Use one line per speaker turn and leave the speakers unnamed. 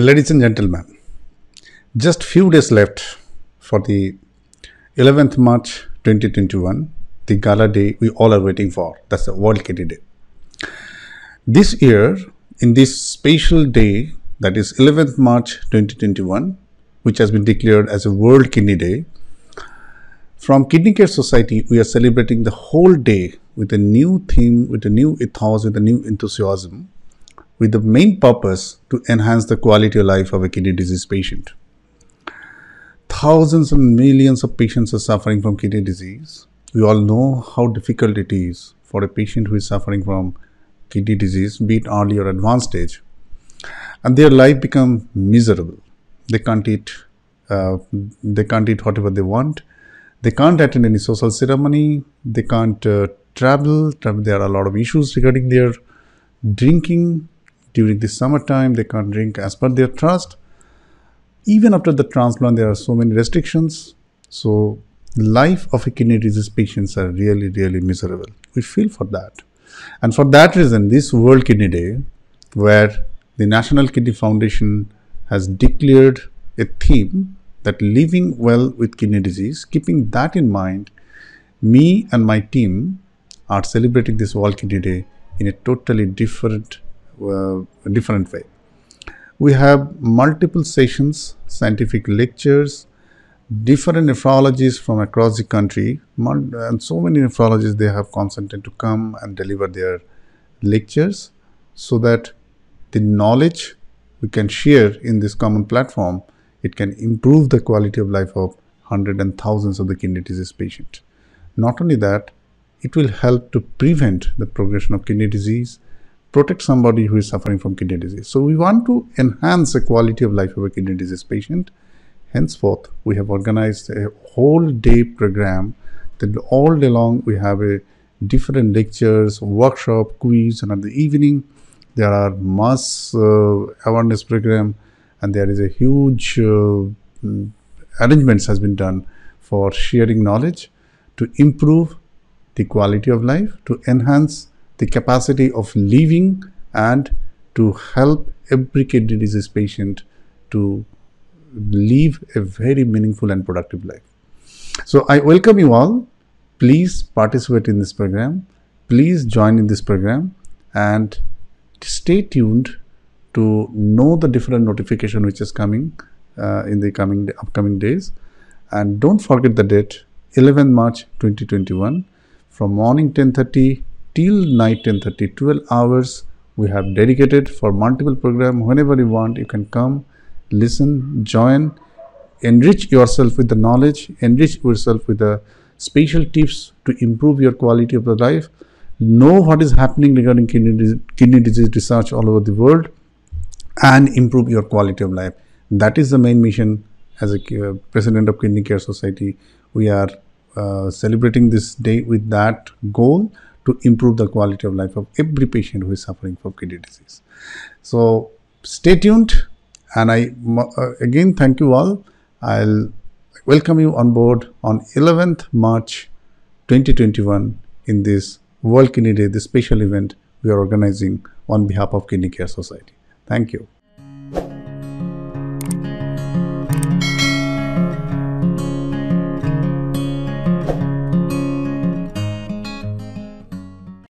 Ladies and gentlemen, just few days left for the 11th March 2021, the gala day we all are waiting for. That's the World Kidney Day. This year, in this special day, that is 11th March 2021, which has been declared as a World Kidney Day, from Kidney Care Society, we are celebrating the whole day with a new theme, with a new ethos, with a new enthusiasm with the main purpose to enhance the quality of life of a kidney disease patient. Thousands and millions of patients are suffering from kidney disease. We all know how difficult it is for a patient who is suffering from kidney disease, be it early or advanced stage, and their life become miserable. They can't eat. Uh, they can't eat whatever they want. They can't attend any social ceremony. They can't uh, travel. There are a lot of issues regarding their drinking during the summertime, they can't drink as per their trust. Even after the transplant, there are so many restrictions. So life of a kidney disease patients are really, really miserable. We feel for that. And for that reason, this World Kidney Day, where the National Kidney Foundation has declared a theme that living well with kidney disease, keeping that in mind, me and my team are celebrating this World Kidney Day in a totally different uh, different way. We have multiple sessions, scientific lectures, different nephrologists from across the country, and so many nephrologists they have consented to come and deliver their lectures so that the knowledge we can share in this common platform, it can improve the quality of life of hundreds and thousands of the kidney disease patient. Not only that, it will help to prevent the progression of kidney disease protect somebody who is suffering from kidney disease. So we want to enhance the quality of life of a kidney disease patient. Henceforth, we have organized a whole day program that all day long we have a different lectures, workshop, quiz, and at the evening there are mass uh, awareness program, and there is a huge uh, mm, arrangements has been done for sharing knowledge to improve the quality of life, to enhance the capacity of living and to help every kidney disease patient to live a very meaningful and productive life. So I welcome you all. Please participate in this program. Please join in this program and stay tuned to know the different notification which is coming uh, in the coming upcoming days. And don't forget the date 11 March 2021 from morning 10:30 till night 10.30, 12 hours we have dedicated for multiple program. Whenever you want, you can come, listen, join, enrich yourself with the knowledge, enrich yourself with the special tips to improve your quality of the life. Know what is happening regarding kidney disease, kidney disease research all over the world and improve your quality of life. That is the main mission as a uh, president of Kidney Care Society. We are uh, celebrating this day with that goal to improve the quality of life of every patient who is suffering from kidney disease. So stay tuned and I uh, again thank you all. I'll welcome you on board on 11th March 2021 in this World Kidney Day, this special event we are organizing on behalf of Kidney Care Society. Thank you.